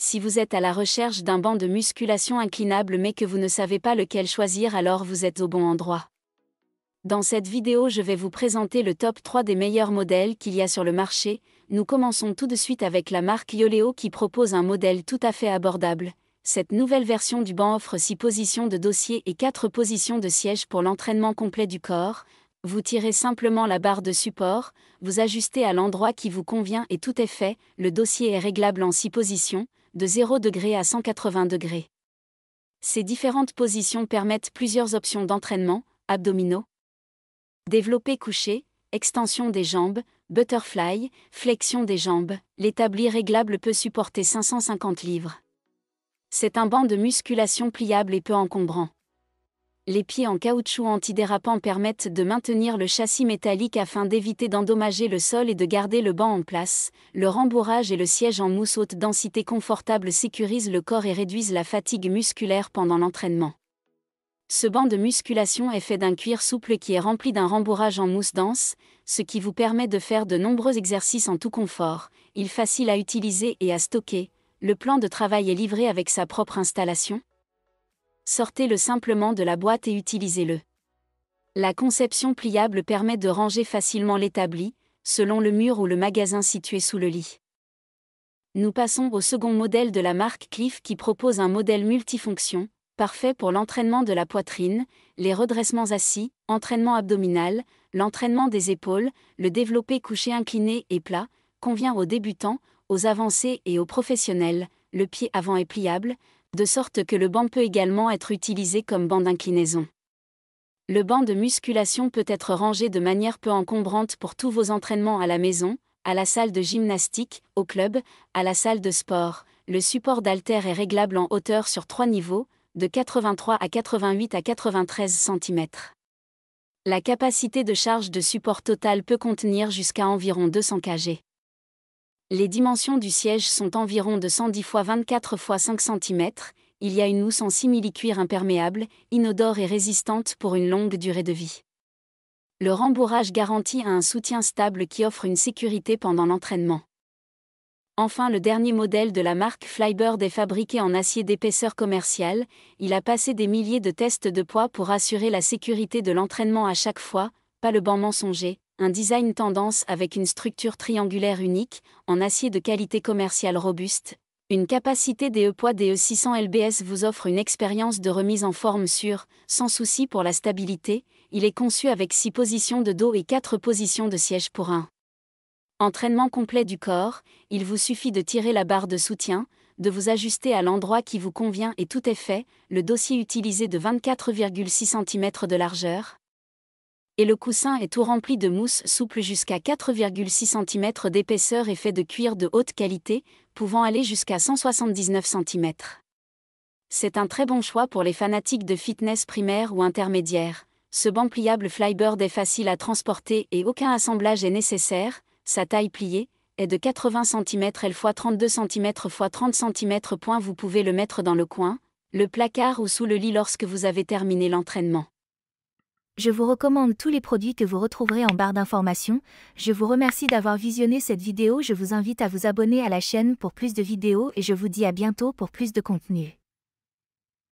Si vous êtes à la recherche d'un banc de musculation inclinable mais que vous ne savez pas lequel choisir alors vous êtes au bon endroit. Dans cette vidéo je vais vous présenter le top 3 des meilleurs modèles qu'il y a sur le marché, nous commençons tout de suite avec la marque Yoleo qui propose un modèle tout à fait abordable. Cette nouvelle version du banc offre 6 positions de dossier et 4 positions de siège pour l'entraînement complet du corps, vous tirez simplement la barre de support, vous ajustez à l'endroit qui vous convient et tout est fait, le dossier est réglable en 6 positions, de 0 degré à 180 degrés. Ces différentes positions permettent plusieurs options d'entraînement, abdominaux, développé couché, extension des jambes, butterfly, flexion des jambes. L'établi réglable peut supporter 550 livres. C'est un banc de musculation pliable et peu encombrant les pieds en caoutchouc antidérapant permettent de maintenir le châssis métallique afin d'éviter d'endommager le sol et de garder le banc en place. Le rembourrage et le siège en mousse haute densité confortable sécurisent le corps et réduisent la fatigue musculaire pendant l'entraînement. Ce banc de musculation est fait d'un cuir souple qui est rempli d'un rembourrage en mousse dense, ce qui vous permet de faire de nombreux exercices en tout confort. Il facile à utiliser et à stocker. Le plan de travail est livré avec sa propre installation sortez-le simplement de la boîte et utilisez-le. La conception pliable permet de ranger facilement l'établi, selon le mur ou le magasin situé sous le lit. Nous passons au second modèle de la marque Cliff qui propose un modèle multifonction, parfait pour l'entraînement de la poitrine, les redressements assis, entraînement abdominal, l'entraînement des épaules, le développé couché incliné et plat, convient aux débutants, aux avancés et aux professionnels, le pied avant est pliable, de sorte que le banc peut également être utilisé comme banc d'inclinaison. Le banc de musculation peut être rangé de manière peu encombrante pour tous vos entraînements à la maison, à la salle de gymnastique, au club, à la salle de sport. Le support d'alter est réglable en hauteur sur trois niveaux, de 83 à 88 à 93 cm. La capacité de charge de support total peut contenir jusqu'à environ 200 kg. Les dimensions du siège sont environ de 110 x 24 x 5 cm. Il y a une mousse en simili-cuir imperméable, inodore et résistante pour une longue durée de vie. Le rembourrage garantit un soutien stable qui offre une sécurité pendant l'entraînement. Enfin, le dernier modèle de la marque Flybird est fabriqué en acier d'épaisseur commerciale. Il a passé des milliers de tests de poids pour assurer la sécurité de l'entraînement à chaque fois, pas le banc mensonger, un design tendance avec une structure triangulaire unique, en acier de qualité commerciale robuste, une capacité DE poids DE 600 e LBS vous offre une expérience de remise en forme sûre, sans souci pour la stabilité, il est conçu avec 6 positions de dos et 4 positions de siège pour un entraînement complet du corps, il vous suffit de tirer la barre de soutien, de vous ajuster à l'endroit qui vous convient et tout est fait, le dossier utilisé de 24,6 cm de largeur, et le coussin est tout rempli de mousse souple jusqu'à 4,6 cm d'épaisseur et fait de cuir de haute qualité, pouvant aller jusqu'à 179 cm. C'est un très bon choix pour les fanatiques de fitness primaire ou intermédiaire. Ce banc pliable Flybird est facile à transporter et aucun assemblage est nécessaire. Sa taille pliée est de 80 cm L x 32 cm x 30 cm. Vous pouvez le mettre dans le coin, le placard ou sous le lit lorsque vous avez terminé l'entraînement. Je vous recommande tous les produits que vous retrouverez en barre d'information. Je vous remercie d'avoir visionné cette vidéo. Je vous invite à vous abonner à la chaîne pour plus de vidéos et je vous dis à bientôt pour plus de contenu.